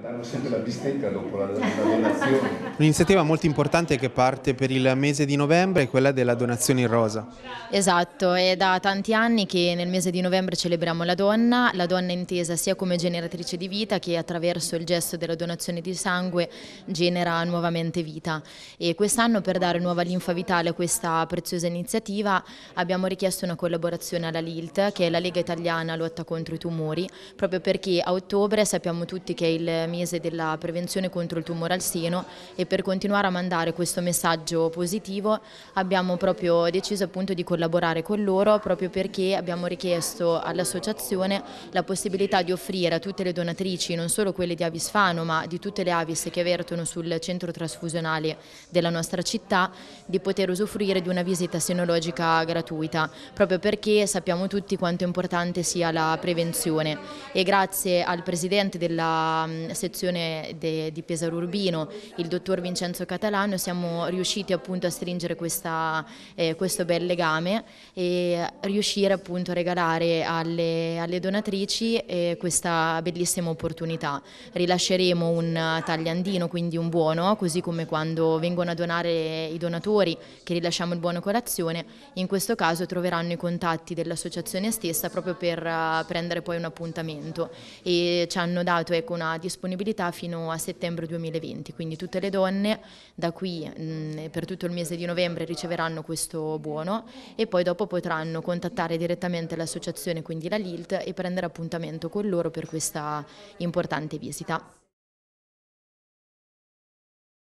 danno sempre la bistecca dopo la, la donazione. Un'iniziativa molto importante che parte per il mese di novembre è quella della donazione in rosa. Esatto, è da tanti anni che nel mese di novembre celebriamo la donna, la donna intesa sia come generatrice di vita che attraverso il gesto della donazione di sangue genera nuovamente vita. E quest'anno per dare nuova linfa vitale a questa preziosa iniziativa abbiamo richiesto una collaborazione alla LILT, che è la Lega Italiana Lotta contro i Tumori, proprio perché a ottobre sappiamo tutti che è il mese della prevenzione contro il tumore al seno e per continuare a mandare questo messaggio positivo abbiamo proprio deciso appunto di collaborare con loro proprio perché abbiamo richiesto all'associazione la possibilità di offrire a tutte le donatrici, non solo quelle di Avis Fano ma di tutte le Avis che vertono sul centro trasfusionale della nostra città, di poter usufruire di una visita senologica gratuita, proprio perché sappiamo tutti quanto importante sia la prevenzione e grazie al Presidente della mm, sezione de, di Pesaro Urbino, il dottor Vincenzo Catalano, siamo riusciti appunto a stringere questa, eh, questo bel legame e riuscire appunto a regalare alle, alle donatrici eh, questa bellissima opportunità. Rilasceremo un tagliandino, quindi un buono, così come quando vengono a donare i donatori che rilasciamo il buono colazione, in questo caso troveranno i contatti dell'associazione stessa proprio per eh, prendere poi un appuntamento e ci hanno dato ecco, una disponibilità disponibilità fino a settembre 2020, quindi tutte le donne da qui mh, mm, per tutto il mese di novembre riceveranno questo buono e poi dopo potranno contattare direttamente l'associazione, quindi la LILT, e prendere appuntamento con loro per questa importante visita.